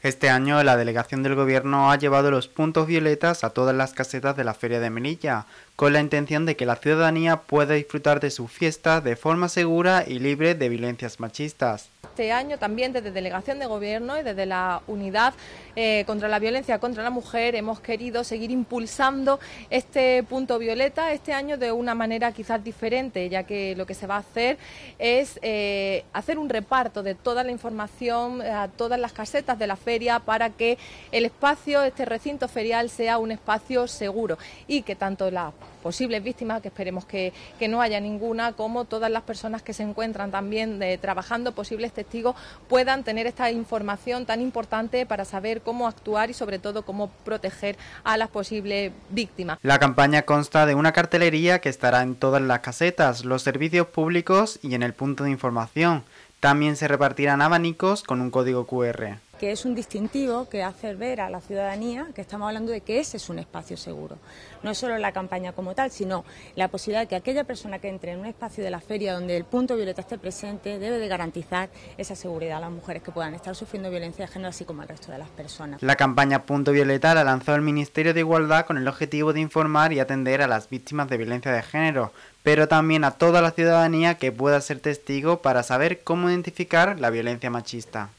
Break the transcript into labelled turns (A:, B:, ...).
A: Este año la delegación del gobierno ha llevado los puntos violetas a todas las casetas de la Feria de Melilla, con la intención de que la ciudadanía pueda disfrutar de su fiesta de forma segura y libre de violencias machistas
B: este año también desde Delegación de Gobierno y desde la Unidad eh, contra la Violencia contra la Mujer hemos querido seguir impulsando este punto violeta este año de una manera quizás diferente, ya que lo que se va a hacer es eh, hacer un reparto de toda la información a todas las casetas de la feria para que el espacio, este recinto ferial, sea un espacio seguro y que tanto las posibles víctimas, que esperemos que, no haya ninguna, como todas las personas que se encuentran también eh, trabajando posibles este puedan tener esta información tan importante para saber cómo actuar y sobre todo cómo proteger a las posibles víctimas. La
A: campaña consta de una cartelería que estará en todas las casetas, los servicios públicos y en el punto de información. También se repartirán abanicos con un código QR
C: que es un distintivo que hace ver a la ciudadanía que estamos hablando de que ese es un espacio seguro. No es solo la campaña como tal, sino la posibilidad de que aquella persona que entre en un espacio de la feria donde el punto violeta esté presente debe de garantizar esa seguridad a las mujeres que puedan estar sufriendo violencia de género, así como al resto de las personas.
A: La campaña Punto Violeta la lanzó el Ministerio de Igualdad con el objetivo de informar y atender a las víctimas de violencia de género, pero también a toda la ciudadanía que pueda ser testigo para saber cómo identificar la violencia machista.